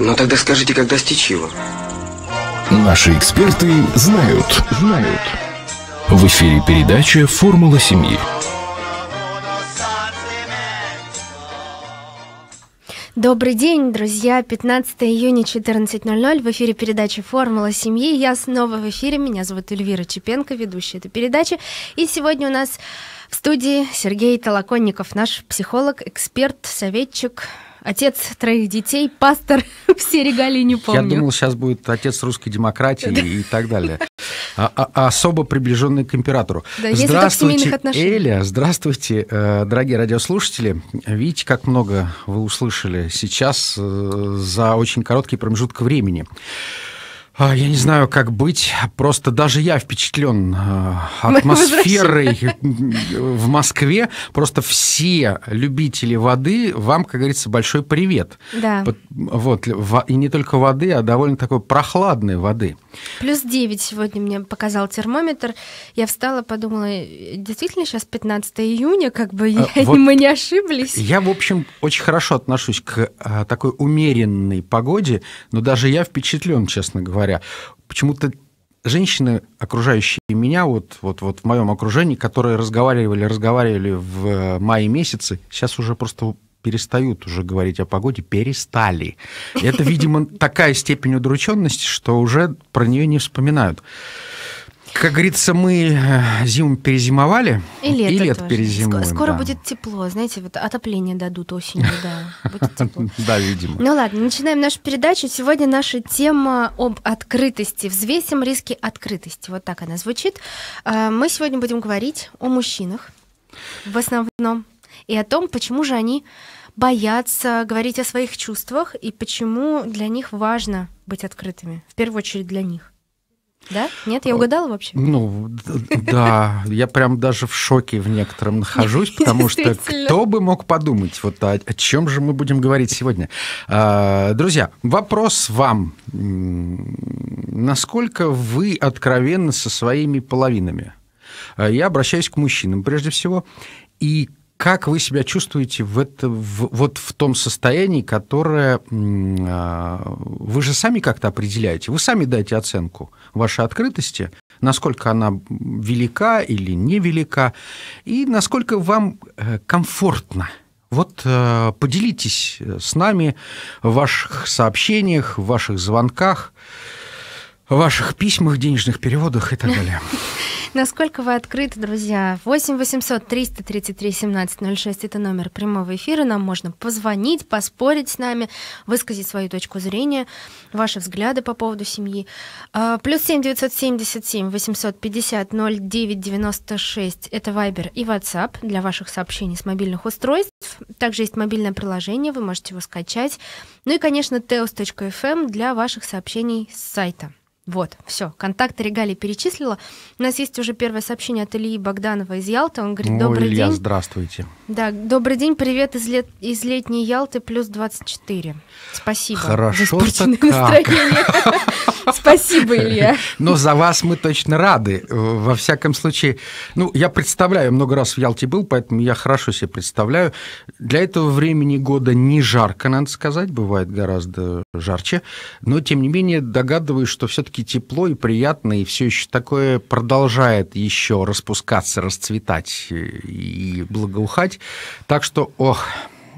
Но ну, тогда скажите, когда стечь его? Наши эксперты знают, знают. В эфире передача «Формула семьи». Добрый день, друзья. 15 июня, 14.00. В эфире передачи «Формула семьи». Я снова в эфире. Меня зовут Эльвира Чепенко, ведущая этой передачи. И сегодня у нас в студии Сергей Толоконников, наш психолог, эксперт, советчик, отец троих детей, пастор, все регалии не помню. Я думал, сейчас будет отец русской демократии и так далее. А, а, а особо приближенный к императору. Здравствуйте, Эля, здравствуйте, э, дорогие радиослушатели. Видите, как много вы услышали сейчас э, за очень короткий промежуток времени. А, я не знаю, как быть. Просто даже я впечатлен э, атмосферой в Москве. Просто все любители воды, вам, как говорится, большой привет. Да. Вот. И не только воды, а довольно такой прохладной воды. Плюс 9 сегодня мне показал термометр. Я встала, подумала, действительно сейчас 15 июня, как бы э, вот мы не ошиблись. Я, в общем, очень хорошо отношусь к э, такой умеренной погоде, но даже я впечатлен, честно говоря говоря. Почему-то женщины, окружающие меня, вот, вот, вот в моем окружении, которые разговаривали, разговаривали в э, мае месяце, сейчас уже просто перестают уже говорить о погоде, перестали. Это, видимо, такая степень удрученности, что уже про нее не вспоминают. Как говорится, мы э, зиму перезимовали. И лето, и лето перезимуем. Скоро да. будет тепло, знаете, вот отопление дадут осенью, да. Будет тепло. Да, видимо. Ну ладно, начинаем нашу передачу. Сегодня наша тема об открытости. Взвесим риски открытости. Вот так она звучит. Э, мы сегодня будем говорить о мужчинах в основном и о том, почему же они боятся говорить о своих чувствах и почему для них важно быть открытыми, в первую очередь для них. Да? Нет, я угадала вообще? Ну, да, я прям даже в шоке в некотором нахожусь, потому что кто бы мог подумать, вот о, о чем же мы будем говорить сегодня. А, друзья, вопрос вам. Насколько вы откровенны со своими половинами? А, я обращаюсь к мужчинам прежде всего. И как вы себя чувствуете в это, в, вот в том состоянии, которое а, вы же сами как-то определяете? Вы сами даете оценку вашей открытости, насколько она велика или невелика, и насколько вам э, комфортно. Вот э, поделитесь с нами в ваших сообщениях, в ваших звонках ваших письмах, денежных переводах и так далее. Насколько вы открыты, друзья? 8 800 333 1706 это номер прямого эфира. Нам можно позвонить, поспорить с нами, высказать свою точку зрения, ваши взгляды по поводу семьи. А, плюс 7 977 850 09 96 это Viber и WhatsApp для ваших сообщений с мобильных устройств. Также есть мобильное приложение, вы можете его скачать. Ну и, конечно, teos.fm эм для ваших сообщений с сайта. Вот, все, контакты регалии перечислила. У нас есть уже первое сообщение от Ильи Богданова из Ялты. Он говорит, добрый О, Илья, день. здравствуйте. Да, добрый день, привет из, лет, из летней Ялты, плюс 24. Спасибо Хорошо за настроение. Спасибо, Илья. Но за вас мы точно рады. Во всяком случае, ну, я представляю, много раз в Ялте был, поэтому я хорошо себе представляю. Для этого времени года не жарко, надо сказать, бывает гораздо жарче. Но, тем не менее, догадываюсь, что все-таки довольно-таки тепло и приятно, и все еще такое продолжает еще распускаться, расцветать э, и благоухать. Так что, ох,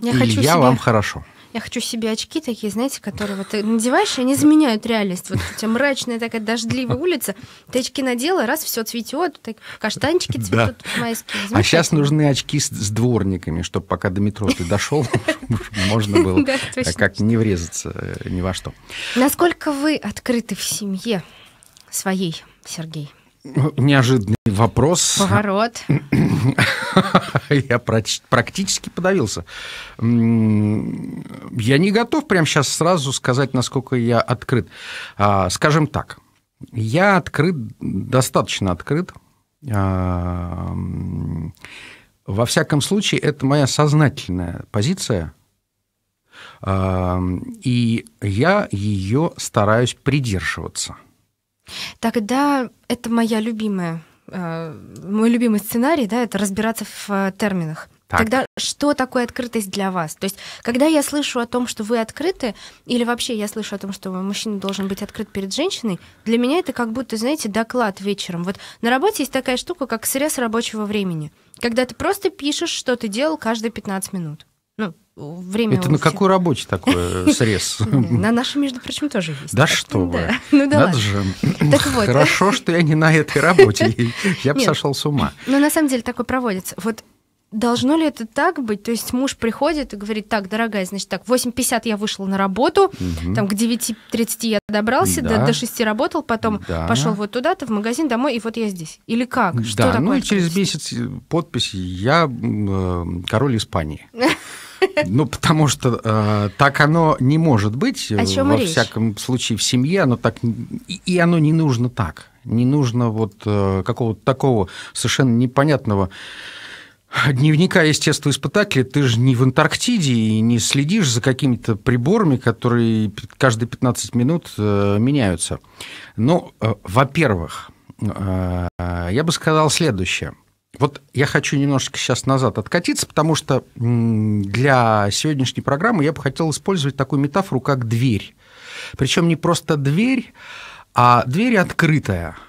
я, хочу я себе... вам хорошо. Я хочу себе очки такие, знаете, которые вот ты надеваешь, и они заменяют реальность. Вот у тебя мрачная такая дождливая улица, ты очки надела, раз, все цветет, так, каштанчики цветут да. майские. А сейчас нужны очки с, с дворниками, чтобы пока до метро ты дошел, можно было э, как не врезаться э, ни во что. Насколько вы открыты в семье своей, Сергей? Неожиданный вопрос. Поворот. Я практически подавился. Я не готов прямо сейчас сразу сказать, насколько я открыт. А, скажем так, я открыт, достаточно открыт. А, во всяком случае, это моя сознательная позиция, а, и я ее стараюсь придерживаться – Тогда это моя любимая, э, мой любимый сценарий, да, это разбираться в э, терминах. Так. Тогда что такое открытость для вас? То есть, когда я слышу о том, что вы открыты, или вообще я слышу о том, что мужчина должен быть открыт перед женщиной, для меня это как будто, знаете, доклад вечером. Вот на работе есть такая штука, как срез рабочего времени, когда ты просто пишешь, что ты делал каждые 15 минут. Ну, время... Это на всех... какой рабочий такой э, срез? На нашем, между прочим, тоже есть. Да что вы. Ну да Надо же. Хорошо, что я не на этой работе. Я бы сошел с ума. Но ну, на самом деле такой проводится. Вот Должно ли это так быть? То есть муж приходит и говорит, так, дорогая, значит так, в 8.50 я вышел на работу, угу. там к 9.30 я добрался, да. до, до 6 работал, потом да. пошел вот туда-то, в магазин, домой, и вот я здесь. Или как? Что да, такое ну и через месяц э, подписи «Я э, король Испании». Ну, потому что э, так оно не может быть. Э, О чем Во речь? всяком случае, в семье оно так... И, оно не нужно так. Не нужно вот э, какого-то такого совершенно непонятного дневника естествоиспытателя ты же не в Антарктиде и не следишь за какими-то приборами, которые каждые 15 минут э, меняются. Ну, э, во-первых, э, я бы сказал следующее. Вот я хочу немножечко сейчас назад откатиться, потому что для сегодняшней программы я бы хотел использовать такую метафору, как дверь. Причем не просто дверь, а дверь открытая –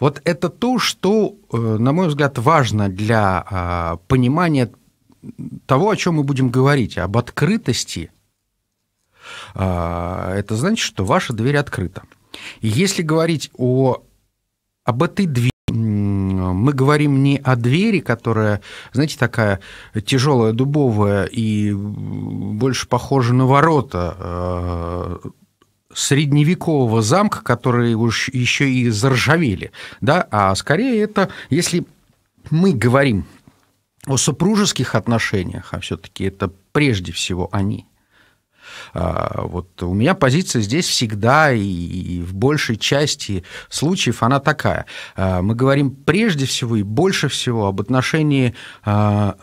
вот это то, что, э, на мой взгляд, важно для а, понимания того, о чем мы будем говорить, об открытости. А, это значит, что ваша дверь открыта. И если говорить о, об этой двери, мы говорим не о двери, которая, знаете, такая тяжелая, дубовая и больше похожа на ворота, а, средневекового замка, которые уж еще и заржавели, да, а скорее это, если мы говорим о супружеских отношениях, а все-таки это прежде всего они. А, вот у меня позиция здесь всегда и в большей части случаев она такая. А, мы говорим прежде всего и больше всего об отношении а,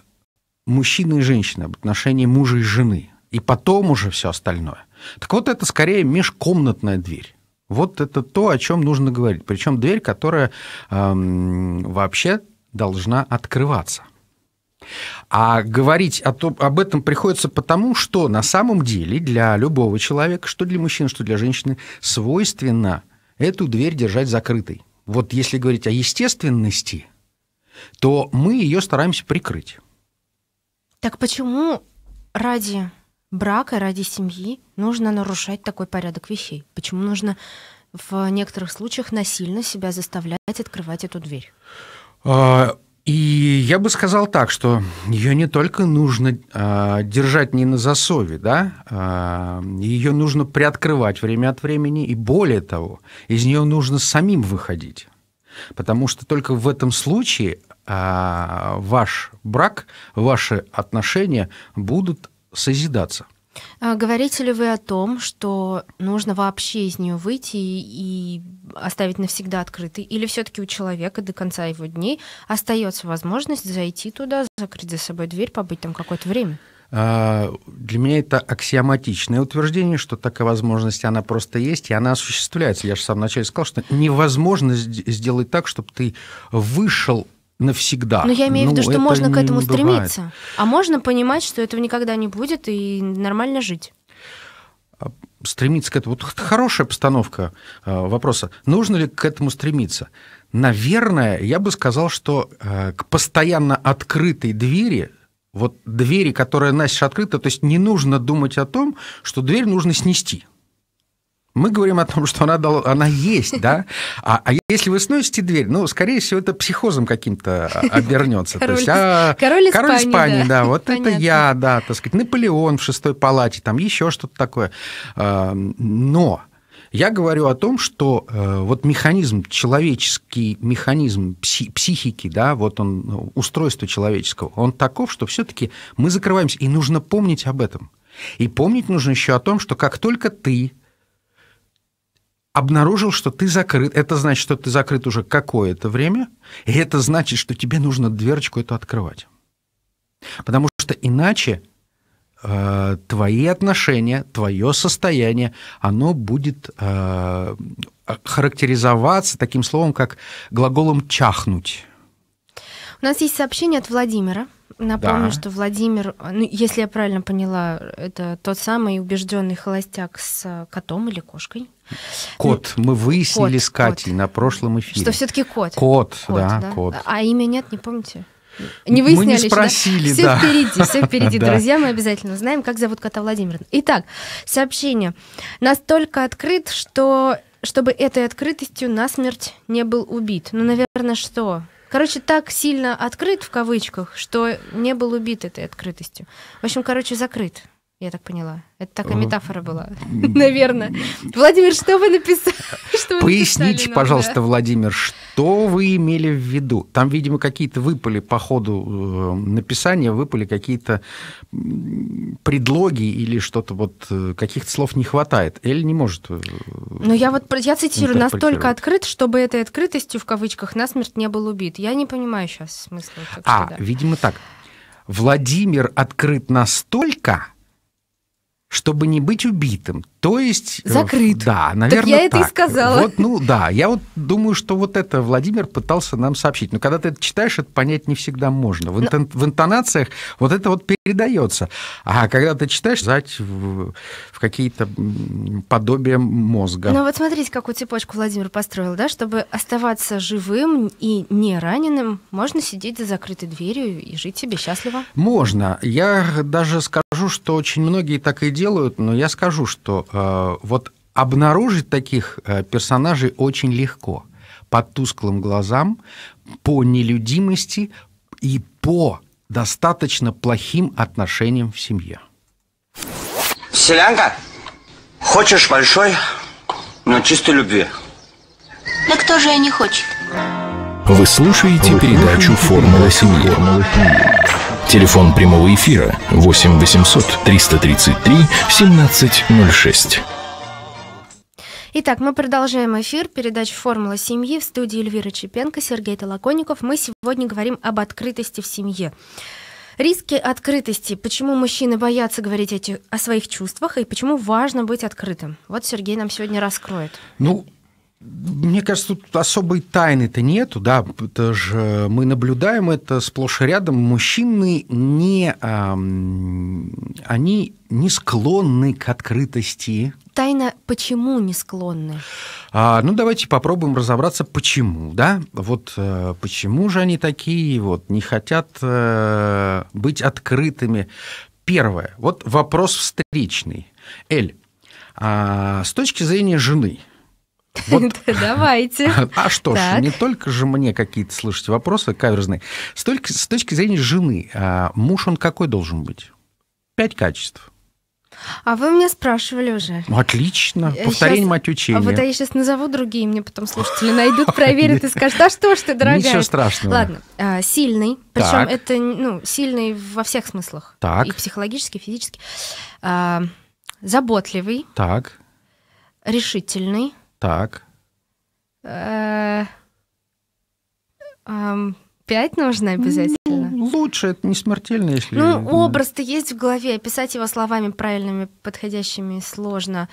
мужчины и женщины, об отношении мужа и жены, и потом уже все остальное. Так вот, это скорее межкомнатная дверь. Вот это то, о чем нужно говорить. Причем дверь, которая эм, вообще должна открываться. А говорить о том, об этом приходится потому, что на самом деле для любого человека, что для мужчины, что для женщины, свойственно эту дверь держать закрытой. Вот если говорить о естественности, то мы ее стараемся прикрыть. Так почему ради брака ради семьи нужно нарушать такой порядок вещей? Почему нужно в некоторых случаях насильно себя заставлять открывать эту дверь? А, и я бы сказал так, что ее не только нужно э, держать не на засове, да, э, а, ее нужно приоткрывать время от времени, и более того, из нее нужно самим выходить. Потому что только в этом случае э, ваш брак, ваши отношения будут созидаться. А говорите ли вы о том, что нужно вообще из нее выйти и, оставить навсегда открытой, или все-таки у человека до конца его дней остается возможность зайти туда, закрыть за собой дверь, побыть там какое-то время? А, для меня это аксиоматичное утверждение, что такая возможность, она просто есть, и она осуществляется. Я же в самом начале сказал, что невозможно сделать так, чтобы ты вышел навсегда. Но я имею ну, в виду, ну, что можно к этому стремиться. А можно понимать, что этого никогда не будет и нормально жить. А, стремиться к этому. Вот хорошая постановка а, вопроса. Нужно ли к этому стремиться? Наверное, я бы сказал, что а, к постоянно открытой двери вот двери, которая настежь открыта, то есть не нужно думать о том, что дверь нужно снести мы говорим о том, что она, дала, она есть, да? А, а если вы сносите дверь, ну, скорее всего, это психозом каким-то а, обернется. Король, То есть, а, король, король Испании, да, да вот Понятно. это я, да, так сказать, Наполеон в шестой палате, там еще что-то такое. А, но я говорю о том, что э, вот механизм, человеческий механизм пси- психики, да, вот он, устройство человеческого, он таков, что все-таки мы закрываемся, и нужно помнить об этом. И помнить нужно еще о том, что как только ты обнаружил, что ты закрыт. Это значит, что ты закрыт уже какое-то время, и это значит, что тебе нужно дверочку эту открывать. Потому что иначе э, твои отношения, твое состояние, оно будет э, а, характеризоваться таким словом, как глаголом «чахнуть». У нас есть сообщение от Владимира. Напомню, да. что Владимир, ну, если я правильно поняла, это тот самый убежденный холостяк с э, котом или кошкой. Кот. Мы выяснили кот, с Катей кот. на прошлом эфире. Что все-таки кот. кот. Кот, да, кот. А имя нет, не помните? Не выясняли. Мы не спросили, да? Все да. впереди, все впереди, друзья, мы обязательно узнаем, как зовут кота Владимир. Итак, сообщение. Настолько открыт, что чтобы этой открытостью насмерть не был убит. Ну, наверное, что? Короче, так сильно открыт в кавычках, что не был убит этой открытостью. В общем, короче, закрыт. Я так поняла. Это такая э, метафора была, наверное. Владимир, что вы написали? Поясните, пожалуйста, Владимир, что вы имели в виду? Там, видимо, какие-то выпали по ходу э, написания, выпали какие-то предлоги или что-то вот, э, каких-то слов не хватает. Эль не может Ну, я вот, я цитирую, настолько открыт, чтобы этой открытостью, в кавычках, насмерть не был убит. Я не понимаю сейчас смысла. А, видимо, так. Владимир открыт настолько, чтобы не быть убитым, то есть... Э, Закрыт. Да, наверное, так. я так. это и сказала. Вот, ну да, я вот думаю, что вот это Владимир пытался нам сообщить. Но когда ты это читаешь, это понять не всегда можно. В, интон, в интонациях вот это вот передается. А когда ты читаешь, знать в, в какие-то подобия мозга. Ну вот смотрите, какую цепочку Владимир построил, да? Чтобы оставаться живым и не раненым, можно сидеть за закрытой дверью и жить себе счастливо. Можно. Я даже скажу, что очень многие так и делают, но я скажу, что Э, вот обнаружить таких э, персонажей очень легко по тусклым глазам, по нелюдимости и по достаточно плохим отношениям в семье. Селянка, хочешь большой, но чистой любви? Да кто же ее не хочет? Вы слушаете передачу «Формула семьи». Телефон прямого эфира 8 800 333 1706. Итак, мы продолжаем эфир передачи «Формула семьи» в студии Эльвира Чепенко, Сергей Толоконников. Мы сегодня говорим об открытости в семье. Риски открытости. Почему мужчины боятся говорить эти, о своих чувствах и почему важно быть открытым? Вот Сергей нам сегодня раскроет. Ну, мне кажется, тут особой тайны-то нету, да, это же мы наблюдаем это сплошь и рядом. Мужчины не, а, они не склонны к открытости. Тайна почему не склонны? А, ну, давайте попробуем разобраться, почему, да? Вот э, почему же они такие, вот, не хотят э, быть открытыми. Первое, вот вопрос встречный. Эль, а, с точки зрения жены – вот. Давайте. А что так. ж, не только же мне какие-то слышите вопросы каверзные. С, только, с точки зрения жены, а, муж он какой должен быть? Пять качеств. А вы меня спрашивали уже. Отлично. Повторение сейчас, мать учения. А вот а я сейчас назову другие, мне потом слушатели найдут, проверят и скажут, а что ж ты, дорогая? Ничего страшного. Ладно, а, сильный. Причем это ну, сильный во всех смыслах. Так. И психологически, и физически. А, заботливый. Так. Решительный. Так. Э, пять нужно обязательно. Ну, лучше, это не смертельно, если... Ну, образ-то есть в голове, описать его словами правильными, подходящими сложно.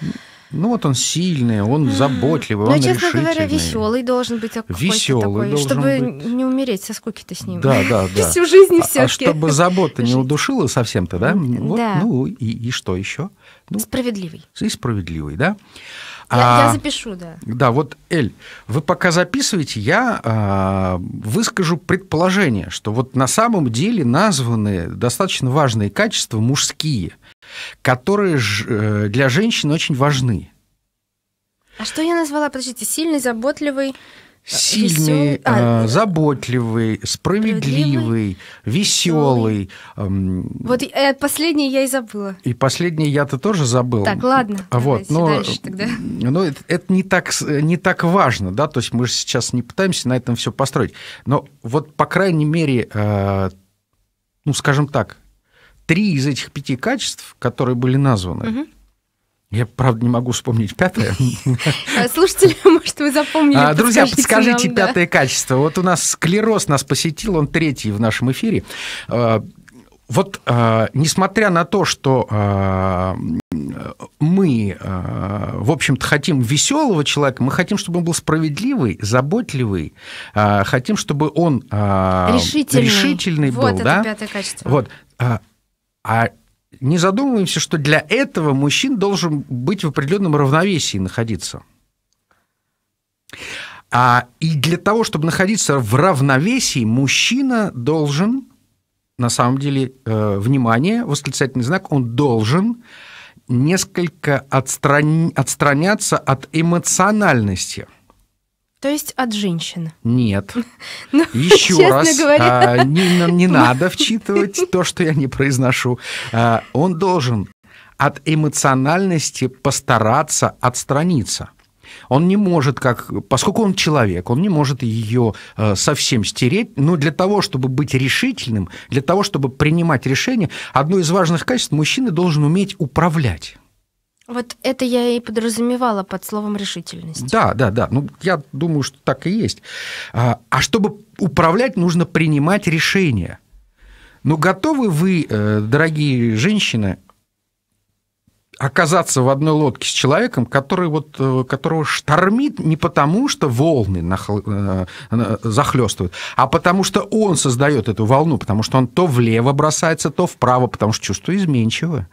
Ну вот он сильный, он заботливый, ну, он честно говоря, веселый должен быть а какой-то веселый такой, чтобы быть. не умереть со скуки-то с ним. Да, да, да. Всю жизнь все. А, а чтобы забота не удушила совсем-то, да? Вот, да. Ну и, и что еще? Ну, справедливый. И справедливый, да. Я, а, запишу, да. Да, вот, Эль, вы пока записываете, я а, выскажу предположение, что вот на самом деле названы достаточно важные качества мужские, которые ж, э, для женщин очень важны. А что я назвала, подождите, сильный, заботливый? сильный, Весел... а, а э, заботливый, справедливый, веселый. Вот э, последнее я и забыла. И последнее я-то тоже забыл. Так, ладно. А вот, но, ну, тогда. Но ну, это, это не, так, э, не так важно, да, то есть мы же сейчас не пытаемся на этом все построить. Но вот, по крайней мере, э, ну, скажем так, три из этих пяти качеств, которые были названы, угу я, правда, не могу вспомнить пятое. А, слушатели, может, вы запомнили. А, друзья, подскажите пятое качество. Вот у нас склероз нас посетил, он третий в нашем эфире. А, вот, несмотря на то, что мы, в общем-то, хотим веселого человека, мы хотим, чтобы он был справедливый, заботливый, хотим, чтобы он решительный, решительный вот был. Вот это да? пятое качество. Вот. А не задумываемся, что для этого мужчин должен быть в определенном равновесии находиться. А, и для того, чтобы находиться в равновесии, мужчина должен, на самом деле, э, внимание, восклицательный знак, он должен несколько отстран... отстраняться от эмоциональности – то есть от женщин? Нет. Ну, Еще раз, говоря. А, не, не надо вчитывать то, что я не произношу. А, он должен от эмоциональности постараться отстраниться. Он не может, как, поскольку он человек, он не может ее э, совсем стереть, но для того, чтобы быть решительным, для того, чтобы принимать решения, одно из важных качеств мужчины должен уметь управлять. Вот это я и подразумевала под словом решительность. Да, да, да. Ну, я думаю, что так и есть. А, а чтобы управлять, нужно принимать решения. Ну, готовы вы, э, дорогие женщины, оказаться в одной лодке с человеком, который вот, э, которого штормит не потому, что волны нахл... Э, захлестывают, а потому что он создает эту волну, потому что он то влево бросается, то вправо, потому что чувство изменчивое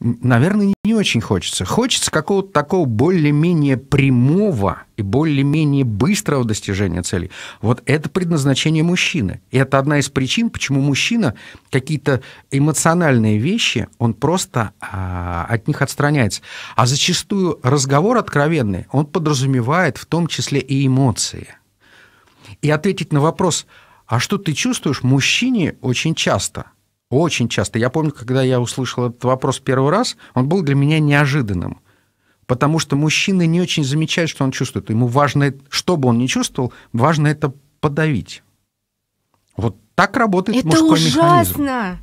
наверное, не очень хочется. Хочется какого-то такого более-менее прямого и более-менее быстрого достижения целей. Вот это предназначение мужчины. И это одна из причин, почему мужчина какие-то эмоциональные вещи, он просто а, от них отстраняется. А зачастую разговор откровенный, он подразумевает в том числе и эмоции. И ответить на вопрос, а что ты чувствуешь, мужчине очень часто – очень часто. Я помню, когда я услышал этот вопрос первый раз, он был для меня неожиданным. Потому что мужчины не очень замечают, что он чувствует. Ему важно, что бы он ни чувствовал, важно это подавить. Вот так работает это мужской ужасно. механизм.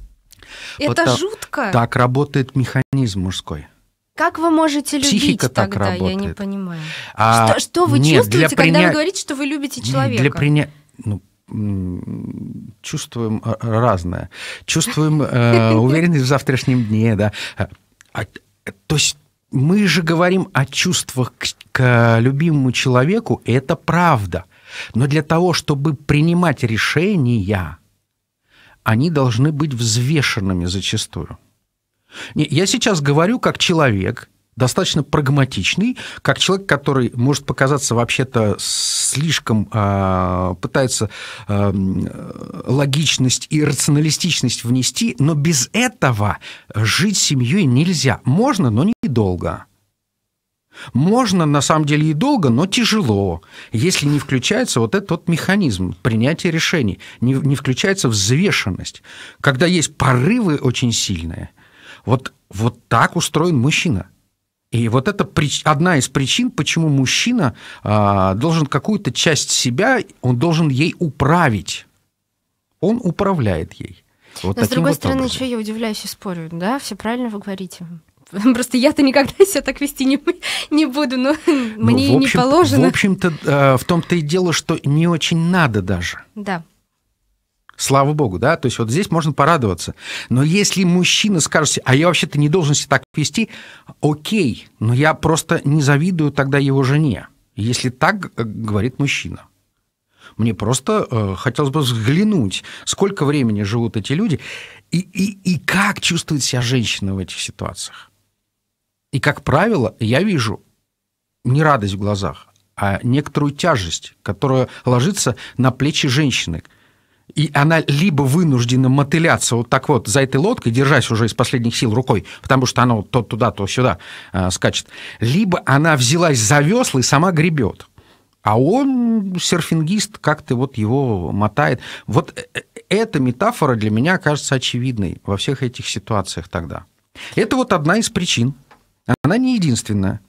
Это вот это жутко. Так работает механизм мужской. Как вы можете любить Психика тогда? работает. Я не понимаю. А, что, что вы нет, чувствуете, когда приня... вы говорите, что вы любите человека? Для приня... ну, чувствуем э, э, разное. Чувствуем э, уверенность в завтрашнем дне, да. А, э, то есть мы же говорим о чувствах к, к любимому человеку, и это правда. Но для того, чтобы принимать решения, они должны быть взвешенными зачастую. Не, Я сейчас говорю как человек, достаточно прагматичный, как человек, который может показаться вообще-то слишком э, пытается э, логичность и рационалистичность внести, но без этого жить семьей нельзя. Можно, но недолго. Можно, на самом деле, и долго, но тяжело, если не включается вот этот вот механизм принятия решений, не, не включается взвешенность, когда есть порывы очень сильные. Вот, вот так устроен мужчина. И вот это прич... одна из причин, почему мужчина э, должен какую-то часть себя, он должен ей управить. Он управляет ей. Вот Но с другой вот стороны, образом. еще я удивляюсь и спорю, да, все правильно вы говорите. Просто я-то никогда себя так вести не, не буду, но ну, мне не положено. В общем-то, э, в том-то и дело, что не очень надо даже. Да. Слава богу, да? То есть вот здесь можно порадоваться. Но если мужчина скажет, а я вообще-то не должен себя так вести, окей, но я просто не завидую тогда его жене, если так э, говорит мужчина. Мне просто э, хотелось бы взглянуть, сколько времени живут эти люди и, и, и как чувствует себя женщина в этих ситуациях. И, как правило, я вижу не радость в глазах, а некоторую тяжесть, которая ложится на плечи женщины – и она либо вынуждена мотыляться вот так вот за этой лодкой, держась уже из последних сил рукой, потому что она то туда, то сюда э, скачет, либо она взялась за весла и сама гребет. А он, серфингист, как-то вот его мотает. Вот э, э, эта метафора для меня кажется очевидной во всех этих ситуациях тогда. Это вот одна из причин. Она не единственная.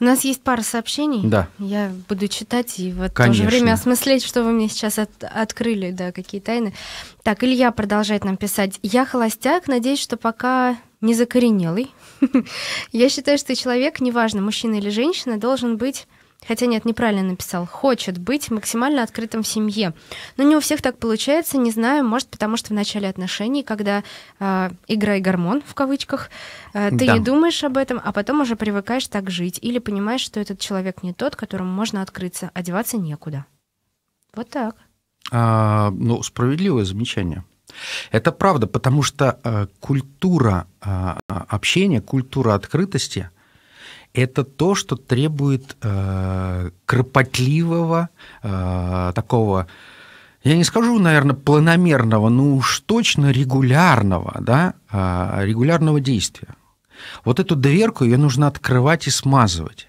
У нас есть пара сообщений. Да. Я буду читать и вот Конечно. в то же время осмыслить, что вы мне сейчас от, открыли, да, какие тайны. Так, Илья продолжает нам писать. Я холостяк, надеюсь, что пока не закоренелый. Я считаю, что человек, неважно, мужчина или женщина, должен быть Хотя нет, неправильно написал. Хочет быть максимально открытым в семье. Но не у всех так получается, не знаю, может, потому что в начале отношений, когда э, играй гормон в кавычках, э, ты да. не думаешь об этом, а потом уже привыкаешь так жить или понимаешь, что этот человек не тот, которому можно открыться, одеваться а некуда. Вот так. А, ну, справедливое замечание. Это правда, потому что э, культура э, общения, культура открытости – это то, что требует э, кропотливого, э, такого, я не скажу, наверное, планомерного, но уж точно регулярного, да, э, регулярного действия. Вот эту дверку ее нужно открывать и смазывать.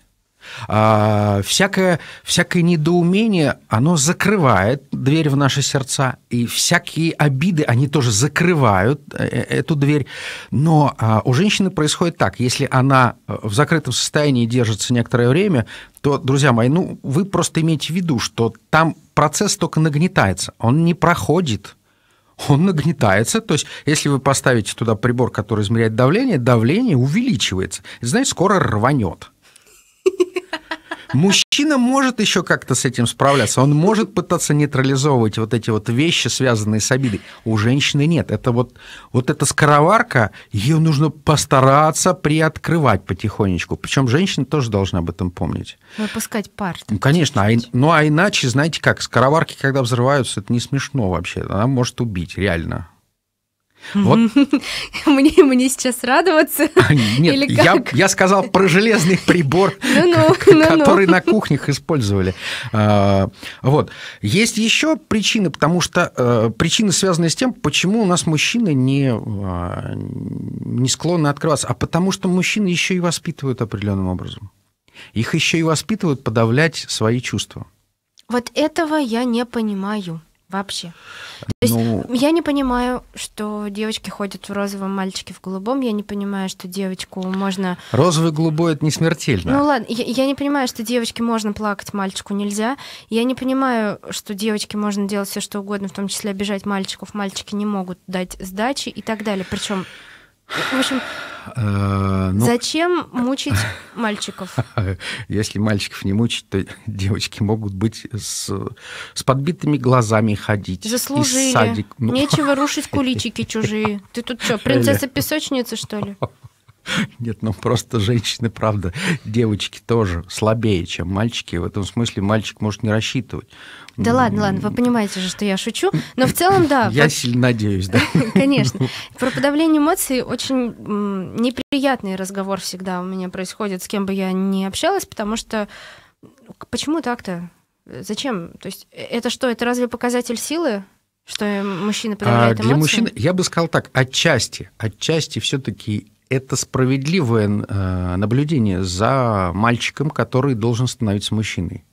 А, всякое, всякое недоумение, оно закрывает дверь в наши сердца, и всякие обиды, они тоже закрывают э, э, эту дверь. Но а, у женщины происходит так, если она э, в закрытом состоянии держится некоторое время, то, друзья мои, ну, вы просто имейте в виду, что там процесс только нагнетается, он не проходит он нагнетается. То есть, если вы поставите туда прибор, который измеряет давление, давление увеличивается. И, знаете, скоро рванет. Мужчина может еще как-то с этим справляться, он может пытаться нейтрализовывать вот эти вот вещи, связанные с обидой. У женщины нет. Это вот, вот эта скороварка, ее нужно постараться приоткрывать потихонечку. Причем женщина тоже должна об этом помнить. Выпускать пар. Ну, конечно. А, ну, а иначе, знаете как, скороварки, когда взрываются, это не смешно вообще. Она может убить, реально. Вот. Мне, мне сейчас радоваться? А, нет, Или как? Я, я сказал про железный прибор, ну, ну, ну, который на кухнях использовали. А, вот. Есть еще причины, потому что э, причины связаны с тем, почему у нас мужчины не, а, не склонны открываться. А потому что мужчины еще и воспитывают определенным образом. Их еще и воспитывают подавлять свои чувства. Вот этого я не понимаю вообще. То есть ну... А я не понимаю, что девочки ходят в розовом, мальчики в голубом. Я не понимаю, что девочку можно... Розовый голубой — это не смертельно. Ну ладно, я, я не понимаю, что девочке можно плакать, мальчику нельзя. Я не понимаю, что девочке можно делать все что угодно, в том числе обижать мальчиков. Мальчики не могут дать сдачи и так далее. Причем в общем, э, ну... Зачем мучить мальчиков? Если мальчиков не мучить, то девочки могут быть с, с подбитыми глазами ходить. Заслужили. садик. Ну, Нечего рушить куличики чужие. Ты тут что, принцесса-песочница, что ли? Нет, ну просто женщины, правда, девочки тоже слабее, чем мальчики. В этом смысле мальчик может не рассчитывать. Да ладно, ладно, вы понимаете же, что я шучу, но в целом, да. Я сильно надеюсь, да. Конечно. Про подавление эмоций очень неприятный разговор всегда у меня происходит, с кем бы я ни общалась, потому что почему так-то? Зачем? То есть э, это что, это разве показатель силы? Что э, мужчина а, подавляет эмоции? Для мужчин, я бы сказал так, отчасти, отчасти все-таки это справедливое э, наблюдение за мальчиком, который должен становиться мужчиной.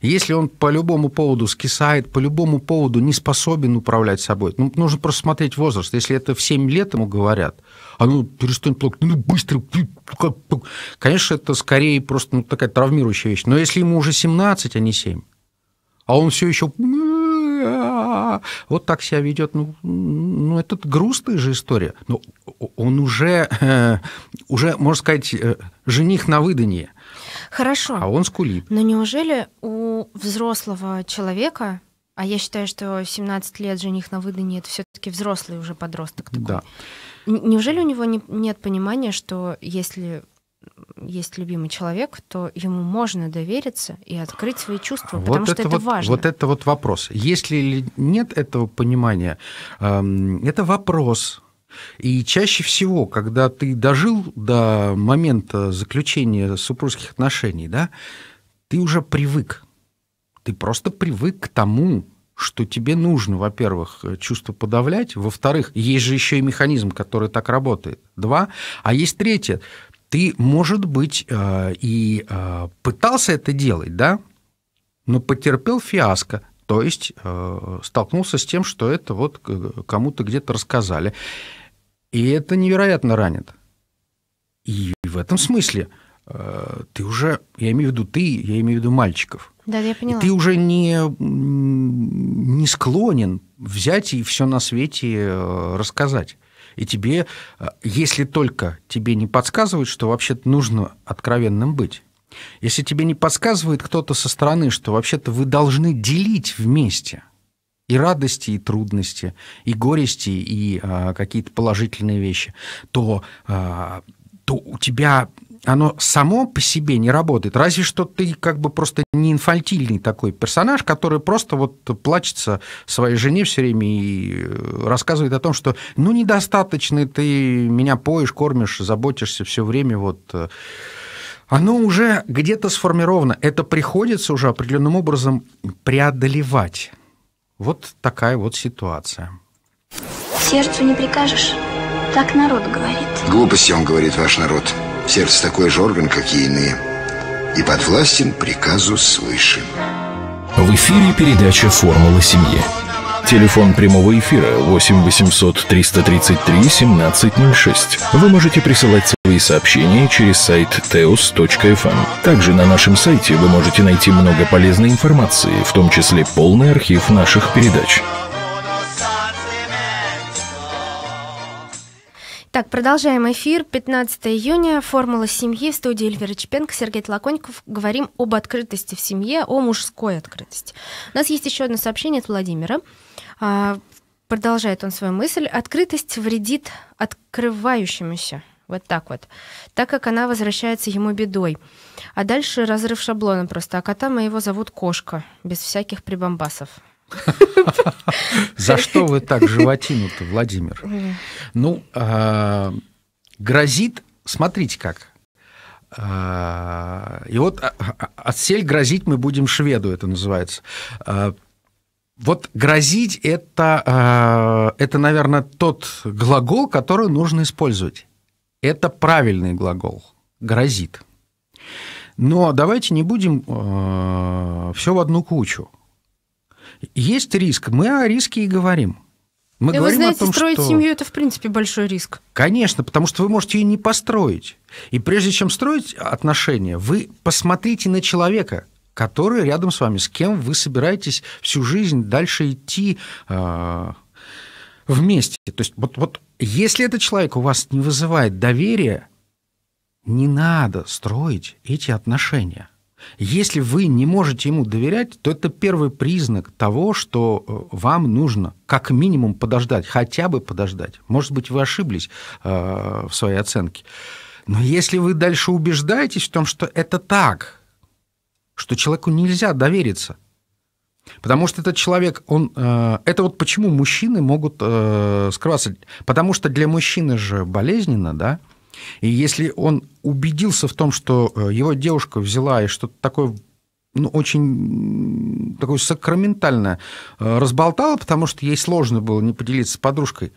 Если он по любому поводу скисает, по любому поводу не способен управлять собой, ну, нужно просто смотреть возраст. Если это в 7 лет ему говорят, а ну, перестань плакать, ну, быстро. Конечно, это скорее просто ну, такая травмирующая вещь. Но если ему уже 17, а не 7, а он все еще вот так себя ведет. Ну, ну это грустная же история. Но он уже, э, уже, можно сказать, э, жених на выданье. Хорошо. А он скулит. Но неужели у взрослого человека, а я считаю, что 17 лет жених на выдане это все-таки взрослый уже подросток такой. Да. Неужели у него не, нет понимания, что если есть любимый человек, то ему можно довериться и открыть свои чувства, вот потому это что это вот, важно. Вот это вот вопрос. Если нет этого понимания, эм, это вопрос и чаще всего, когда ты дожил до момента заключения супружеских отношений, да, ты уже привык. Ты просто привык к тому, что тебе нужно, во-первых, э, чувство подавлять, во-вторых, есть же еще и механизм, который так работает. Два. А есть третье. Ты, может быть, э, и э, пытался это делать, да, но потерпел фиаско, то есть столкнулся с тем, что это вот кому-то где-то рассказали. И это невероятно ранит. И в этом смысле э, ты уже, я имею в виду ты, я имею в виду мальчиков. Да, я поняла. И ты уже не, не склонен взять и все на свете э, рассказать. И тебе, э, если только тебе не подсказывают, что вообще-то нужно откровенным быть, если тебе не подсказывает кто-то со стороны, что вообще-то вы должны делить вместе – и радости, и трудности, и горести, и э, какие-то положительные вещи, то, э, то у тебя оно само по себе не работает. Разве что ты как бы просто не инфантильный такой персонаж, который просто вот плачется своей жене все время и э, рассказывает о том, что ну недостаточно ты меня поешь, кормишь, заботишься все время вот э, оно уже где-то сформировано. Это приходится уже определенным образом преодолевать. Вот такая вот ситуация. Сердцу не прикажешь, так народ говорит. Глупости он говорит, ваш народ. Сердце такой же орган, как и иные. И подвластен приказу свыше. В эфире передача «Формула семьи». Телефон прямого эфира 8 800 333 1706. Вы можете присылать свои сообщения через сайт teos.fm. Эм. Также на нашем сайте вы можете найти много полезной информации, в том числе полный архив наших передач. Так, продолжаем эфир. 15 июня. Формула семьи. В студии Эльвира Чепенко, Сергей Толоконников. Говорим об открытости в семье, о мужской открытости. У нас есть еще одно сообщение от Владимира. А, продолжает он свою мысль. Открытость вредит открывающемуся. Вот так вот. Так как она возвращается ему бедой. А дальше разрыв шаблона просто. А кота моего зовут Кошка. Без всяких прибамбасов. За что вы так животину-то, Владимир? Ну, а, грозит, смотрите как. А, и вот отсель грозить мы будем шведу, это называется. Вот грозить это, э, это, наверное, тот глагол, который нужно использовать. Это правильный глагол. Грозит. Но давайте не будем э, все в одну кучу. Есть риск. Мы о риске и говорим. Мы и говорим вы знаете, о том, строить что... семью это в принципе большой риск. Конечно, потому что вы можете ее не построить. И прежде чем строить отношения, вы посмотрите на человека, который рядом с вами, с кем вы собираетесь всю жизнь дальше идти э, вместе. То есть вот, вот если этот человек у вас не вызывает доверия, не надо строить эти отношения. Если вы не можете ему доверять, то это первый признак того, что э, вам нужно как минимум подождать, хотя бы подождать. Может быть, вы ошиблись э, в своей оценке. Но если вы дальше убеждаетесь в том, что это так – что человеку нельзя довериться. Потому что этот человек, он... Э, это вот почему мужчины могут э, скрываться. Потому что для мужчины же болезненно, да? И если он убедился в том, что э, его девушка взяла и что-то такое ну, очень такое сакраментальное разболтала, потому что ей сложно было не поделиться с подружкой,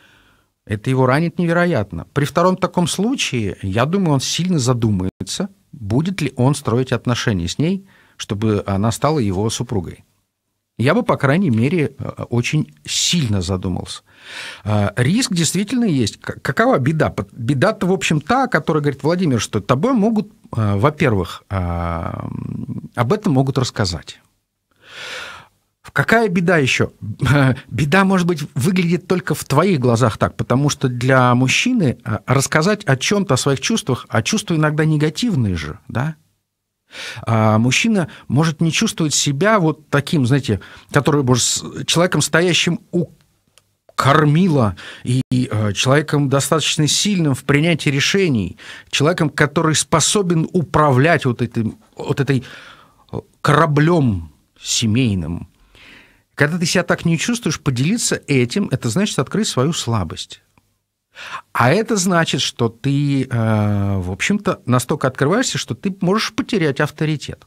это его ранит невероятно. При втором таком случае, я думаю, он сильно задумается, будет ли он строить отношения с ней – чтобы она стала его супругой. Я бы, по крайней мере, э, очень сильно задумался. А, риск действительно есть. Какова беда? Беда-то, в общем, та, которая говорит Владимир, что тобой могут, э, во-первых, а, об этом могут рассказать. Какая беда еще? Беда, может быть, выглядит только в твоих глазах так, потому что для мужчины э, рассказать о чем-то, о своих чувствах, а чувства иногда негативные же, да, а мужчина может не чувствовать себя вот таким, знаете, который, может, человеком, стоящим у кормила и, и э, человеком достаточно сильным в принятии решений, человеком, который способен управлять вот этим вот этой а, кораблем семейным. Когда ты себя так не чувствуешь, поделиться этим, это значит открыть свою слабость. А это значит, что ты, э, в общем-то, настолько открываешься, что ты можешь потерять авторитет.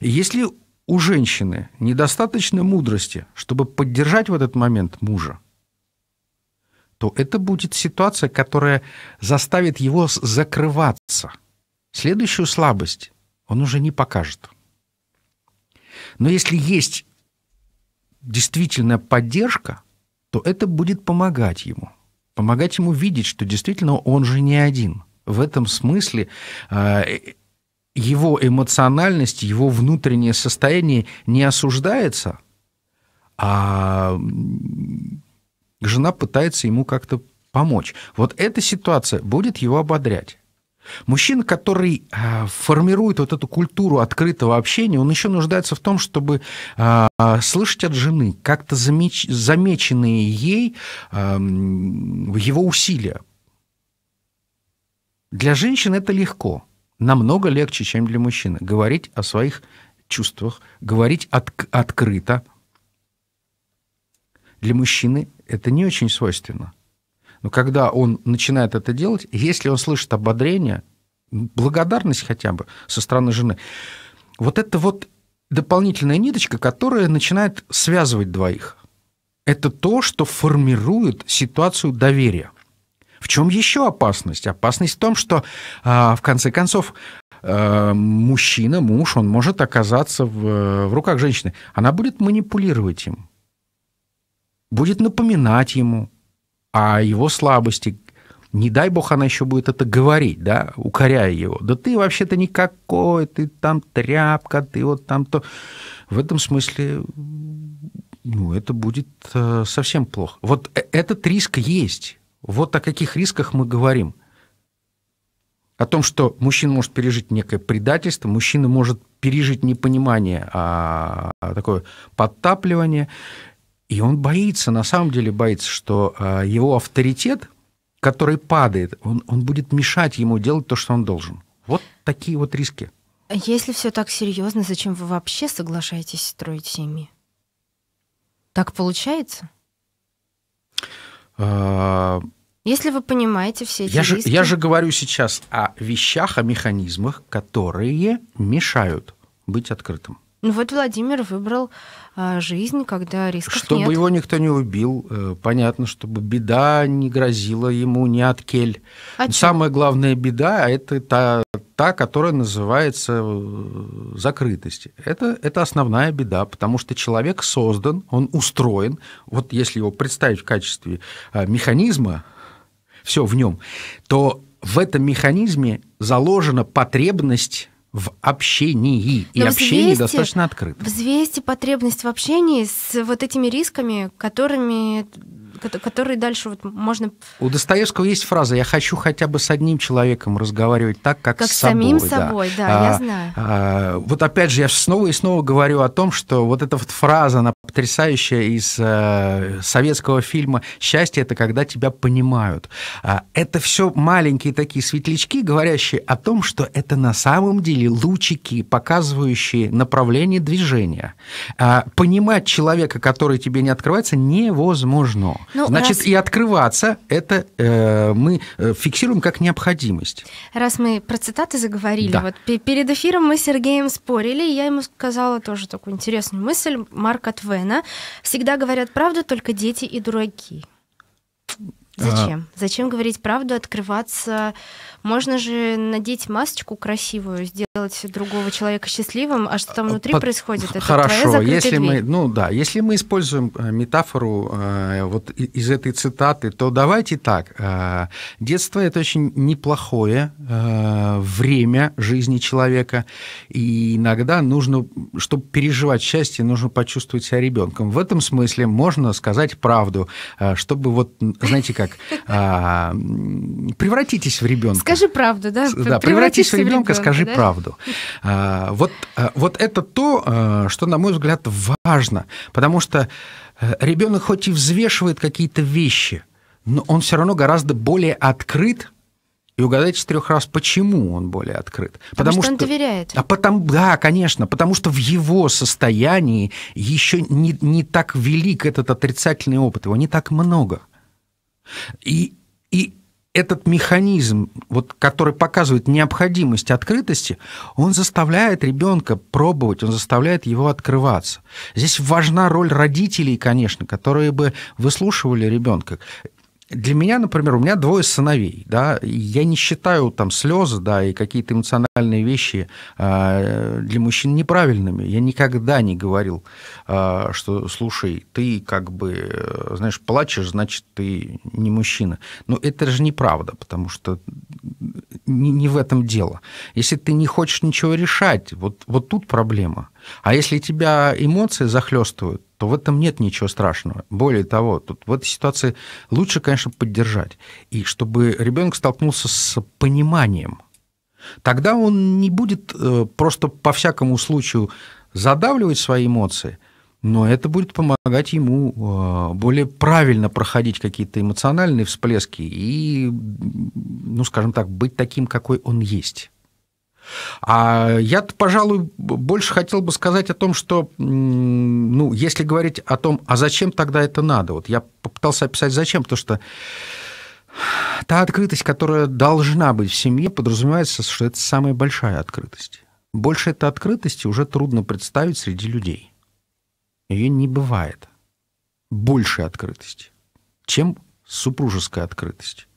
Если у женщины недостаточно мудрости, чтобы поддержать в этот момент мужа, то это будет ситуация, которая заставит его закрываться. Следующую слабость он уже не покажет. Но если есть действительно поддержка, то это будет помогать ему – помогать ему видеть, что действительно он же не один. В этом смысле а, его эмоциональность, его внутреннее состояние не осуждается, а жена пытается ему как-то помочь. Вот эта ситуация будет его ободрять. Мужчина, который э, формирует вот эту культуру открытого общения, он еще нуждается в том, чтобы э, слышать от жены как-то замеч... замеченные ей эм, его усилия. Для женщин это легко, намного легче, чем для мужчины. Говорить о своих чувствах, говорить от... открыто. Для мужчины это не очень свойственно – но когда он начинает это делать, если он слышит ободрение, благодарность хотя бы со стороны жены, вот это вот дополнительная ниточка, которая начинает связывать двоих. Это то, что формирует ситуацию доверия. В чем еще опасность? Опасность в том, что а, в конце концов а, мужчина, муж, он может оказаться в, в руках женщины. Она будет манипулировать им, будет напоминать ему, о а его слабости. Не дай бог она еще будет это говорить, да, укоряя его. Да ты вообще-то никакой, ты там тряпка, ты вот там то. В этом смысле ну, это будет э, совсем плохо. Вот э, этот риск есть. Вот о каких рисках мы говорим. О том, что мужчина может пережить некое предательство, мужчина может пережить непонимание, а такое подтапливание, и он боится, на самом деле боится, что а, его авторитет, который падает, он, он будет мешать ему делать то, что он должен. Вот такие вот риски. Если все так серьезно, зачем вы вообще соглашаетесь строить семьи? Так получается? А, Если вы понимаете все эти я риски. я же говорю сейчас о вещах, о механизмах, которые мешают быть открытым. Ну вот Владимир выбрал а, жизнь, когда рисков чтобы нет. Чтобы его никто не убил, э, понятно, чтобы беда не грозила ему ни от кель. А Самая главная беда – это та, та, которая называется э, закрытость. Это, это основная беда, потому что человек создан, он устроен. Вот если его представить в качестве а, механизма, все в нем, то в этом механизме заложена потребность в общении. Но и общение взвесьте, достаточно открыто. Взвесьте потребность в общении с вот этими рисками, которыми которые дальше вот можно... У Достоевского есть фраза «Я хочу хотя бы с одним человеком разговаривать так, как, как с собой». самим собой, да, да а, я знаю. А, вот опять же, я снова и снова говорю о том, что вот эта вот фраза, она потрясающая из э, советского фильма «Счастье – это когда тебя понимают». А, это все маленькие такие светлячки, говорящие о том, что это на самом деле лучики, показывающие направление движения. А, понимать человека, который тебе не открывается, невозможно. Ну, Значит, раз... и открываться это э, мы э, фиксируем как необходимость. Раз мы про цитаты заговорили, да. вот перед эфиром мы с Сергеем спорили, и я ему сказала тоже такую интересную мысль Марка Твена. Всегда говорят правду только дети и дураки. А. Зачем? А... Зачем говорить правду, открываться? Можно же надеть масочку красивую, сделать другого человека счастливым, а что там а, внутри Под... происходит? Это Хорошо, твоя если дверь. мы, ну да, если мы используем э, метафору э, вот из этой цитаты, то давайте так. Э, детство это очень неплохое э, время жизни человека, и иногда нужно, чтобы переживать счастье, нужно почувствовать себя ребенком. В этом смысле можно сказать правду, э, чтобы вот, знаете как? так, а, превратитесь в ребенка. Скажи правду, да? Да, превратись в ребенка, скажи правду. А, вот, а, вот это то, что, на мой взгляд, важно, потому что э, ребенок хоть и взвешивает какие-то вещи, но он все равно гораздо более открыт и угадайте с трех раз, почему он более открыт. Потому, потому что, что он доверяет. А потом, да, конечно, потому что в его состоянии еще не, не так велик этот отрицательный опыт, его не так много. И, и этот механизм, вот, который показывает необходимость открытости, он заставляет ребенка пробовать, он заставляет его открываться. Здесь важна роль родителей, конечно, которые бы выслушивали ребенка. Для меня, например, у меня двое сыновей, да, я не считаю там слезы, да, и какие-то эмоциональные вещи э, для мужчин неправильными. Я никогда не говорил, э, что, слушай, ты как бы, э, знаешь, плачешь, значит, ты не мужчина. Но это же неправда, потому что не, не в этом дело. Если ты не хочешь ничего решать, вот, вот тут проблема – а если тебя эмоции захлестывают, то в этом нет ничего страшного. Более того, тут в этой ситуации лучше, конечно, поддержать. И чтобы ребенок столкнулся с пониманием. Тогда он не будет э, просто по всякому случаю задавливать свои эмоции, но это будет помогать ему э, более правильно проходить какие-то эмоциональные всплески и, ну, скажем так, быть таким, какой он есть. А я, пожалуй, больше хотел бы сказать о том, что, ну, если говорить о том, а зачем тогда это надо, вот я попытался описать зачем, потому что та открытость, которая должна быть в семье, подразумевается, что это самая большая открытость. Больше этой открытости уже трудно представить среди людей. Ее не бывает. Больше открытости, чем супружеская открытость.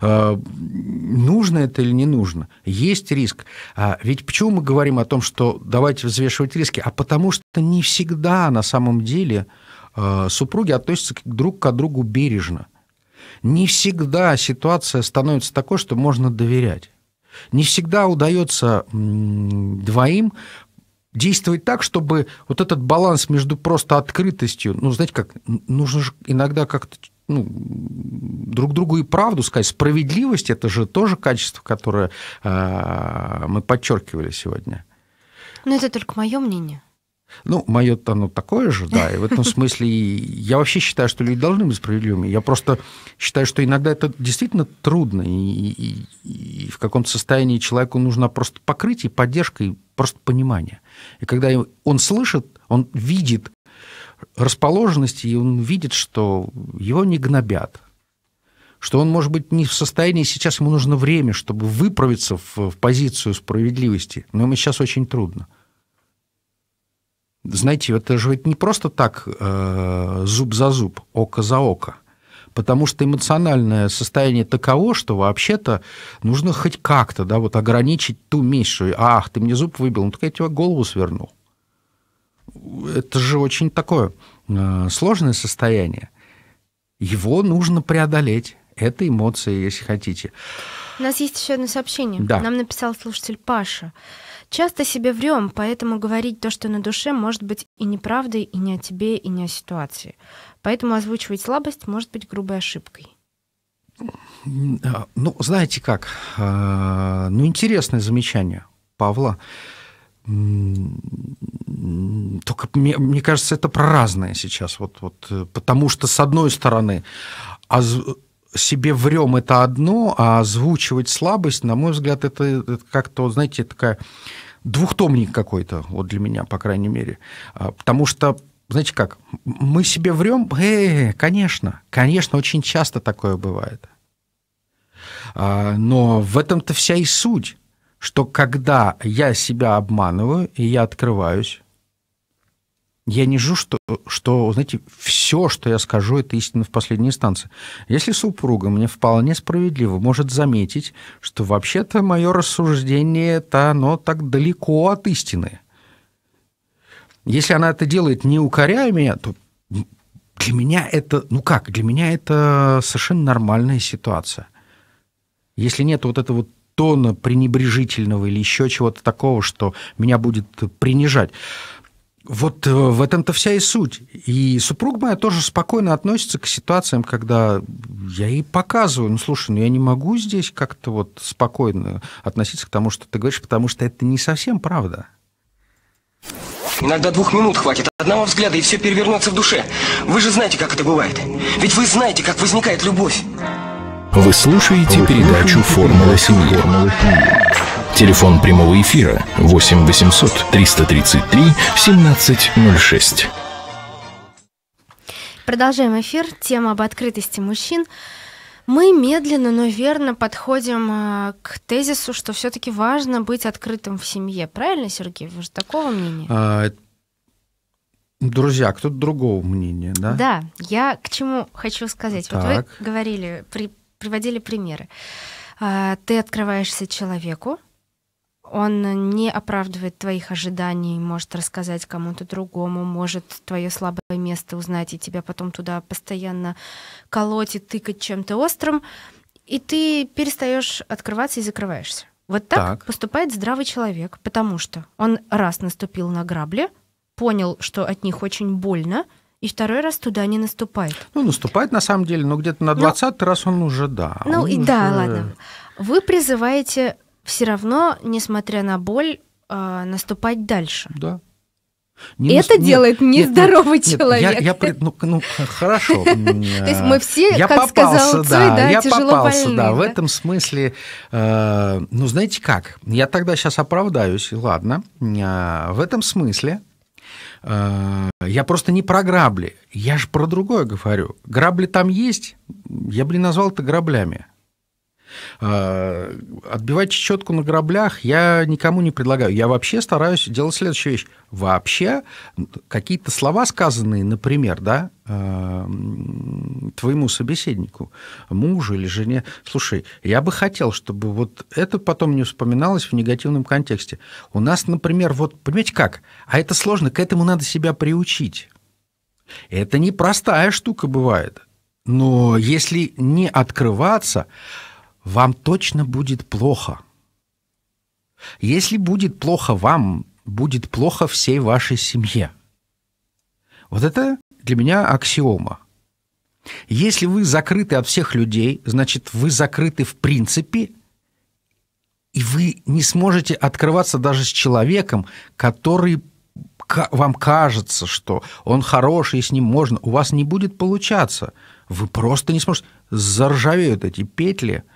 Э, нужно это или не нужно? Есть риск. А ведь почему мы говорим о том, что давайте взвешивать риски? А потому что не всегда на самом деле э, супруги относятся друг к другу бережно. Не всегда ситуация становится такой, что можно доверять. Не всегда удается двоим действовать так, чтобы вот этот баланс между просто открытостью, ну, знаете как, нужно же иногда как-то ну, друг другу и правду сказать. Справедливость – это же тоже качество, которое э, мы подчеркивали сегодня. Но это только мое мнение. Ну, мое-то оно такое же, да. И в этом смысле я вообще считаю, что люди должны быть справедливыми. Я просто считаю, что иногда это действительно трудно. И, и, и в каком-то состоянии человеку нужно просто покрытие, поддержка и просто понимание. И когда он слышит, он видит расположенности, и он видит, что его не гнобят, что он, может быть, не в состоянии, сейчас ему нужно время, чтобы выправиться в, в позицию справедливости, но ему сейчас очень трудно. Знаете, это же ведь не просто так э, зуб за зуб, око за око, потому что эмоциональное состояние таково, что вообще-то нужно хоть как-то да, вот ограничить ту меньшую. Ах, ты мне зуб выбил, ну так я тебе голову свернул это же очень такое э, сложное состояние. Его нужно преодолеть. Это эмоции, если хотите. У нас есть еще одно сообщение. Да. Нам написал слушатель Паша. Часто себе врем, поэтому говорить то, что на душе, может быть и неправдой, и не о тебе, и не о ситуации. Поэтому озвучивать слабость может быть грубой ошибкой. А, ну, знаете как, а, ну, интересное замечание Павла. Только мне, мне кажется, это про разное сейчас. Вот, вот, э, потому что, с одной стороны, оз, себе врем это одно, а озвучивать слабость, на мой взгляд, это, это как-то, знаете, такая двухтомник какой-то, вот для меня, по крайней мере. А, потому что знаете как, мы себе врем, э, конечно, конечно, очень часто такое бывает. А, но в этом-то вся и суть что когда я себя обманываю и я открываюсь, я не жду, что, что, знаете, все, что я скажу, это истина в последней инстанции. Если супруга мне вполне справедливо может заметить, что вообще-то мое рассуждение, то оно так далеко от истины. Если она это делает, не укоряя меня, то для меня это, ну как, для меня это совершенно нормальная ситуация. Если нет вот этого тона пренебрежительного или еще чего-то такого, что меня будет принижать. Вот э, в этом-то вся и суть. И супруг моя тоже спокойно относится к ситуациям, когда я ей показываю, ну, слушай, ну, я не могу здесь как-то вот спокойно относиться к тому, что ты говоришь, потому что это не совсем правда. Иногда двух минут хватит, одного взгляда, и все перевернется в душе. Вы же знаете, как это бывает. Ведь вы знаете, как возникает любовь. Вы слушаете передачу «Формула семьи». Телефон прямого эфира 8 800 333 1706. Продолжаем эфир. Тема об открытости мужчин. Мы медленно, но верно подходим а, к тезису, что все-таки важно быть открытым в семье. Правильно, Сергей? Вы же такого мнения? А, Друзья, кто-то другого мнения, да? Да, я к чему хочу сказать. Так. Вот вы говорили при приводили примеры. А, ты открываешься человеку, он не оправдывает твоих ожиданий, может рассказать кому-то другому, может твое слабое место узнать и тебя потом туда постоянно колоть и тыкать чем-то острым, и ты перестаешь открываться и закрываешься. Вот так, так поступает здравый человек, потому что он раз наступил на грабли, понял, что от них очень больно, и второй раз туда не наступает. Ну, наступает на самом деле, но где-то на 20 ну, раз он уже, да. Ну, и уже... да, ладно. Вы призываете все равно, несмотря на боль, э, наступать дальше. Да. Не это нас... делает нет, нездоровый нет, человек. Нет, я, я, ну, ну, хорошо. То есть мы э, все, я как попался, сказал Цой, да, я попался, да, в этом смысле. Э, ну, знаете как, я тогда сейчас оправдаюсь, ладно. Э, в этом смысле Э, я просто не про грабли. Я же про другое говорю. Грабли там есть. Я бы не назвал это граблями. А, отбивать чечетку на граблях я никому не предлагаю. Я вообще стараюсь делать следующую вещь. Вообще какие-то слова, сказанные, например, да, а, твоему собеседнику, мужу или жене, слушай, я бы хотел, чтобы вот это потом не вспоминалось в негативном контексте. У нас, например, вот, понимаете как? А это сложно, к этому надо себя приучить. Это непростая штука бывает. Но если не открываться, вам точно будет плохо. Если будет плохо вам, будет плохо всей вашей семье. Вот это для меня аксиома. Если вы закрыты от всех людей, значит, вы закрыты в принципе, и вы не сможете открываться даже с человеком, который вам кажется, что он хороший, с ним можно, у вас не будет получаться. Вы просто не сможете. Заржавеют эти петли –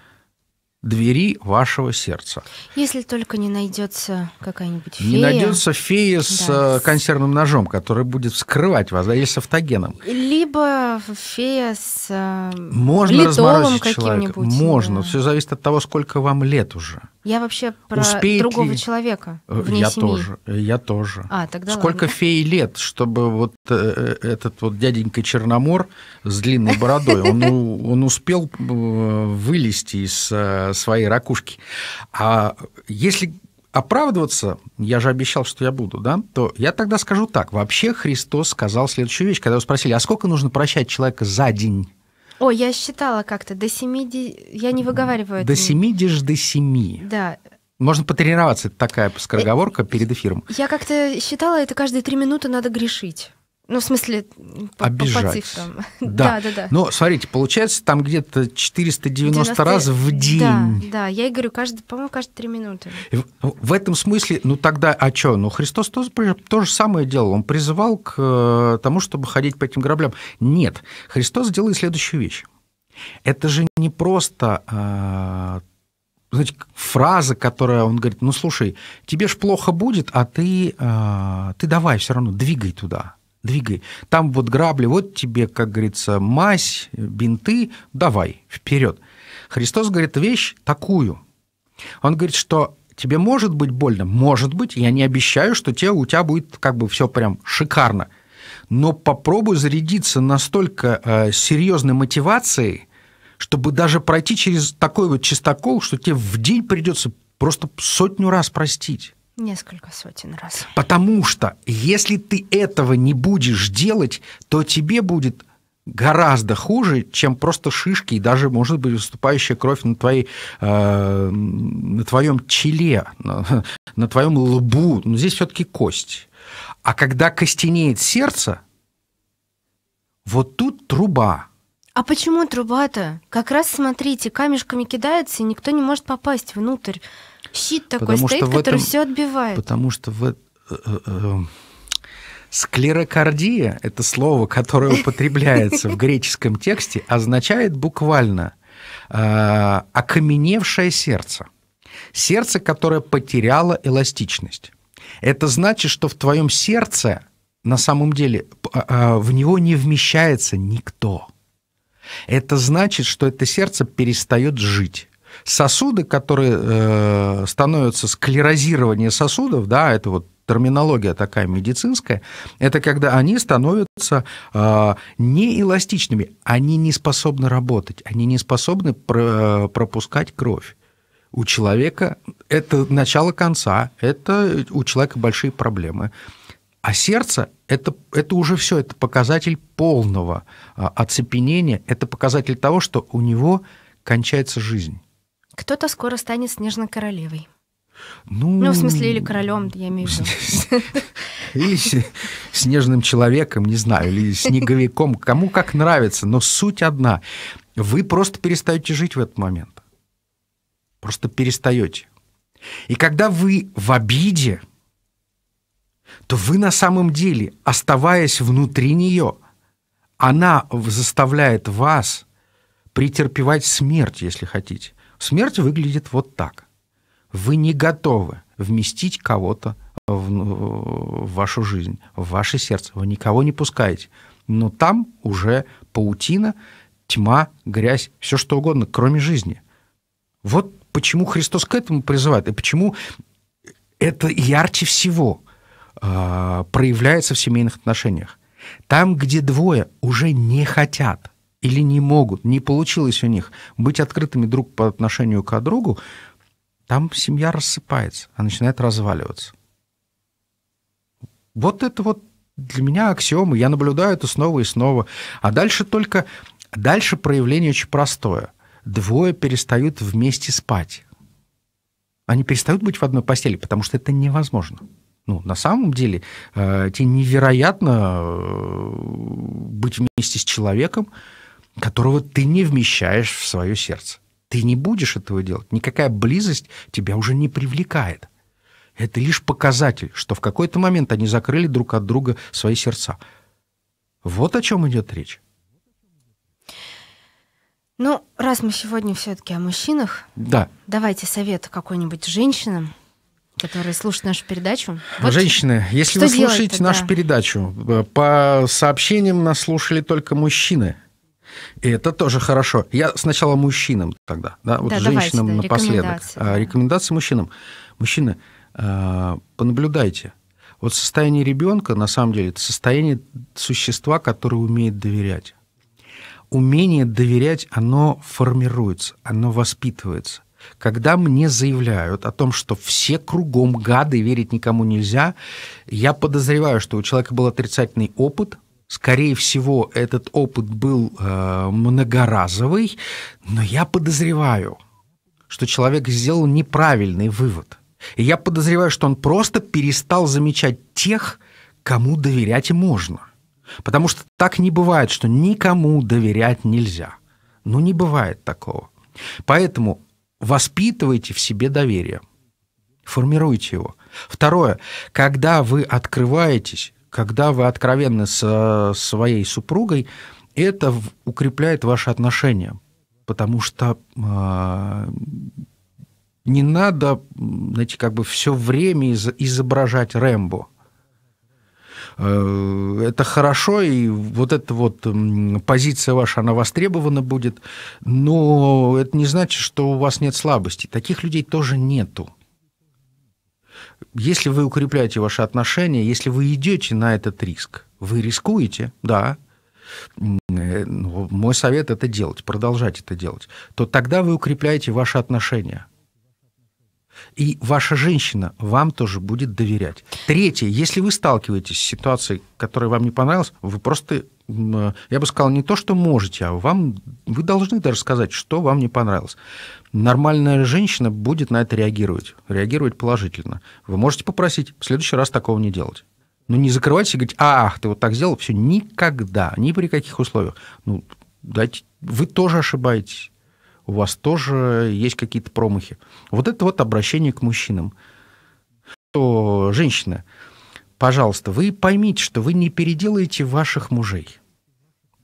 двери вашего сердца. Если только не найдется какая-нибудь фея. Не найдется фея с да. Э, консервным ножом, который будет вскрывать вас, да, или с автогеном. Либо фея с э, Можно разморозить человека. Можно. Да. Все зависит от того, сколько вам лет уже. Я вообще про Успеет другого ли? человека. Э, вне я семьи. тоже, я тоже. А, тогда Сколько ладно. феи лет, чтобы вот э, э, этот вот дяденька Черномор с длинной бородой, он, он успел э, вылезти из э, своей ракушки. А если оправдываться, я же обещал, что я буду, да, то я тогда скажу так. Вообще Христос сказал следующую вещь, когда его спросили, а сколько нужно прощать человека за день? О, я считала как-то до семи... Ди... Я не выговариваю. До семи дишь до семи. Да. Можно потренироваться, это такая скороговорка перед эфиром. Я как-то считала, это каждые три минуты надо грешить. Ну, в смысле, по, Обижать. по цифрам. Да. да, да, да. Но смотрите, получается, там где-то 490 90... раз в день. Да, да, я и говорю, каждый, по-моему, каждые три минуты. В, ну, в этом смысле, ну тогда, а что? Ну, Христос тоже то же самое делал. Он призывал к э, тому, чтобы ходить по этим граблям. Нет, Христос делает следующую вещь. Это же не просто э, знаете, фраза, которая он говорит, ну слушай, тебе ж плохо будет, а ты, э, ты давай все равно, двигай туда двигай. Там вот грабли, вот тебе, как говорится, мазь, бинты, давай, вперед. Христос говорит вещь такую. Он говорит, что тебе может быть больно, может быть, я не обещаю, что те, у тебя будет как бы все прям шикарно. Но попробуй зарядиться настолько э, серьезной мотивацией, чтобы даже пройти через такой вот чистокол, что тебе в день придется просто сотню раз простить. Несколько сотен раз. Потому что если ты этого не будешь делать, то тебе будет гораздо хуже, чем просто шишки и даже, может быть, выступающая кровь на, твоей, э, на твоем челе, на, на твоем лбу. Но здесь все-таки кость. А когда костенеет сердце, вот тут труба. А почему труба-то? Как раз, смотрите, камешками кидается, и никто не может попасть внутрь. Щит такой потому стоит, что который этом, все отбивает. Потому что в, э, э, э эм, склерокардия – это слово, которое употребляется в греческом тексте, означает буквально э, «окаменевшее сердце». Сердце, которое потеряло эластичность. Это значит, что в твоем сердце на самом деле э, э, в него не вмещается никто. Это значит, что это сердце перестает жить. Сосуды, которые э, становятся склерозированием сосудов, да, это вот терминология такая медицинская, это когда они становятся э, неэластичными, они не способны работать, они не способны про, пропускать кровь. У человека это начало конца, это у человека большие проблемы. А сердце это, это уже все, это показатель полного а, оцепенения, это показатель того, что у него кончается жизнь. Кто-то скоро станет снежной королевой. Ну, ну, в смысле, или королем, я имею в виду. Или снежным человеком, не знаю, или снеговиком, кому как нравится, но суть одна. Вы просто перестаете жить в этот момент. Просто перестаете. И когда вы в обиде, то вы на самом деле, оставаясь внутри нее, она заставляет вас претерпевать смерть, если хотите. Смерть выглядит вот так. Вы не готовы вместить кого-то в, ну, в вашу жизнь, в ваше сердце. Вы никого не пускаете. Но там уже паутина, тьма, грязь, все что угодно, кроме жизни. Вот почему Христос к этому призывает, и почему это ярче всего э, проявляется в семейных отношениях. Там, где двое уже не хотят, или не могут, не получилось у них быть открытыми друг по отношению к другу, там семья рассыпается, она начинает разваливаться. Вот это вот для меня аксиомы, я наблюдаю это снова и снова. А дальше только, дальше проявление очень простое. Двое перестают вместе спать. Они перестают быть в одной постели, потому что это невозможно. Ну, на самом деле, э, тебе невероятно э, быть вместе с человеком, которого ты не вмещаешь в свое сердце. Ты не будешь этого делать. Никакая близость тебя уже не привлекает. Это лишь показатель, что в какой-то момент они закрыли друг от друга свои сердца. Вот о чем идет речь. Ну, раз мы сегодня все-таки о мужчинах, да. давайте совет какой-нибудь женщинам, которые слушают нашу передачу. Вот Женщины, если вы слушаете нашу передачу, э, по сообщениям нас слушали только мужчины – и это тоже хорошо. Я сначала мужчинам тогда, да, вот да, женщинам давайте, напоследок. Рекомендации, а, да. рекомендации мужчинам. Мужчины, а, понаблюдайте. Вот состояние ребенка, на самом деле, это состояние существа, которое умеет доверять. Умение доверять, оно формируется, оно воспитывается. Когда мне заявляют о том, что все кругом гады, верить никому нельзя, я подозреваю, что у человека был отрицательный опыт – Скорее всего, этот опыт был э, многоразовый, но я подозреваю, что человек сделал неправильный вывод. И я подозреваю, что он просто перестал замечать тех, кому доверять можно. Потому что так не бывает, что никому доверять нельзя. Ну, не бывает такого. Поэтому воспитывайте в себе доверие. Формируйте его. Второе. Когда вы открываетесь, когда вы откровенны со своей супругой, это укрепляет ваши отношения, потому что э, не надо, знаете, как бы все время из- изображать Рэмбо. Э, это хорошо, и вот эта вот позиция ваша, она востребована будет, но это не значит, что у вас нет слабости. Таких людей тоже нету если вы укрепляете ваши отношения, если вы идете на этот риск, вы рискуете, да, э, ну, мой совет это делать, продолжать это делать, то тогда вы укрепляете ваши отношения. И ваша женщина вам тоже будет доверять. Третье, если вы сталкиваетесь с ситуацией, которая вам не понравилась, вы просто, э, я бы сказал, не то, что можете, а вам, вы должны даже сказать, что вам не понравилось нормальная женщина будет на это реагировать, реагировать положительно. Вы можете попросить в следующий раз такого не делать. Но не закрывайтесь и говорить, «А, ах, ты вот так сделал, все, никогда, ни при каких условиях. Ну, дайте, вы тоже ошибаетесь, у вас тоже есть какие-то промахи. Вот это вот обращение к мужчинам. То, женщина, пожалуйста, вы поймите, что вы не переделаете ваших мужей.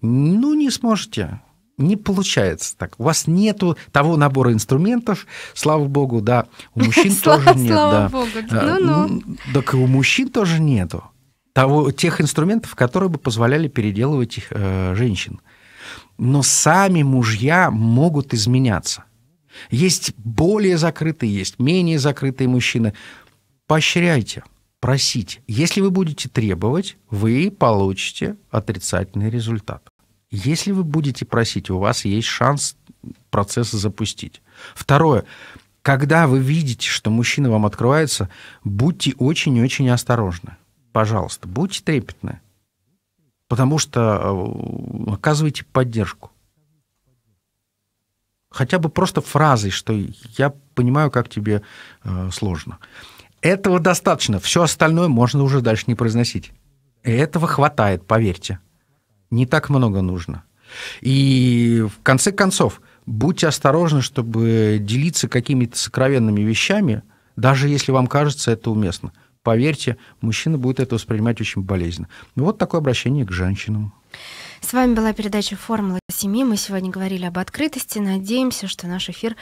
Ну, не сможете не получается так. У вас нету того набора инструментов, слава богу, да, у мужчин тоже нет. Слава богу, а, ну-ну. Так и у мужчин тоже нету того, тех инструментов, которые бы позволяли переделывать их э, женщин. Но сами мужья могут изменяться. Есть более закрытые, есть менее закрытые мужчины. Поощряйте, просите. Если вы будете требовать, вы получите отрицательный результат. Если вы будете просить, у вас есть шанс процесс запустить. Второе. Когда вы видите, что мужчина вам открывается, будьте очень-очень осторожны. Пожалуйста, будьте трепетны. Потому что э, оказывайте поддержку. Хотя бы просто фразой, что я понимаю, как тебе э, сложно. Этого достаточно. Все остальное можно уже дальше не произносить. И этого хватает, поверьте не так много нужно. И в конце концов, будьте осторожны, чтобы делиться какими-то сокровенными вещами, даже если вам кажется это уместно. Поверьте, мужчина будет это воспринимать очень болезненно. Ну, вот такое обращение к женщинам. С вами была передача «Формула семьи». Мы сегодня говорили об открытости. Надеемся, что наш эфир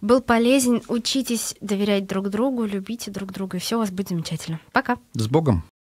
был полезен. Учитесь доверять друг другу, любите друг друга, и все у вас будет замечательно. Пока. С Богом.